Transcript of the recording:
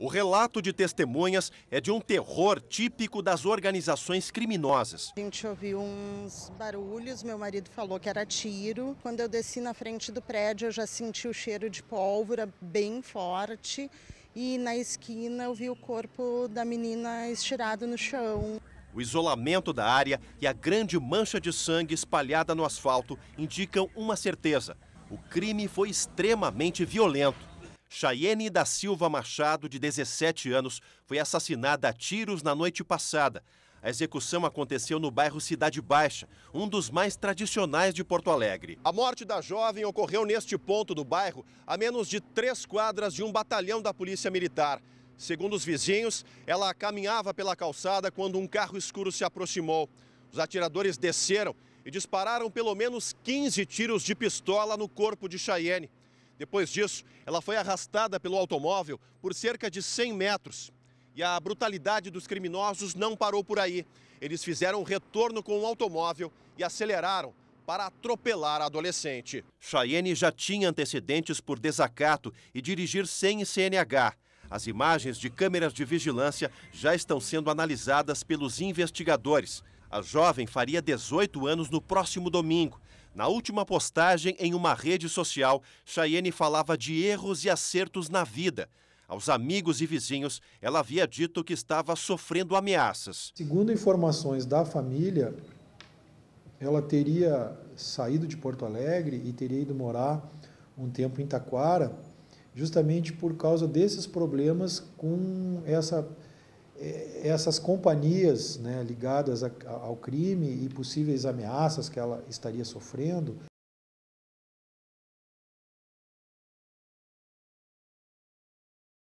O relato de testemunhas é de um terror típico das organizações criminosas. A gente ouviu uns barulhos, meu marido falou que era tiro. Quando eu desci na frente do prédio, eu já senti o cheiro de pólvora bem forte. E na esquina eu vi o corpo da menina estirado no chão. O isolamento da área e a grande mancha de sangue espalhada no asfalto indicam uma certeza: o crime foi extremamente violento. Chayene da Silva Machado, de 17 anos, foi assassinada a tiros na noite passada. A execução aconteceu no bairro Cidade Baixa, um dos mais tradicionais de Porto Alegre. A morte da jovem ocorreu neste ponto do bairro, a menos de três quadras de um batalhão da Polícia Militar. Segundo os vizinhos, ela caminhava pela calçada quando um carro escuro se aproximou. Os atiradores desceram e dispararam pelo menos 15 tiros de pistola no corpo de Chayenne. Depois disso, ela foi arrastada pelo automóvel por cerca de 100 metros. E a brutalidade dos criminosos não parou por aí. Eles fizeram um retorno com o automóvel e aceleraram para atropelar a adolescente. Chayenne já tinha antecedentes por desacato e dirigir sem CNH. As imagens de câmeras de vigilância já estão sendo analisadas pelos investigadores. A jovem faria 18 anos no próximo domingo. Na última postagem em uma rede social, Cheyenne falava de erros e acertos na vida. Aos amigos e vizinhos, ela havia dito que estava sofrendo ameaças. Segundo informações da família, ela teria saído de Porto Alegre e teria ido morar um tempo em Taquara, justamente por causa desses problemas com essa é, essas companhias né, ligadas a, ao crime e possíveis ameaças que ela estaria sofrendo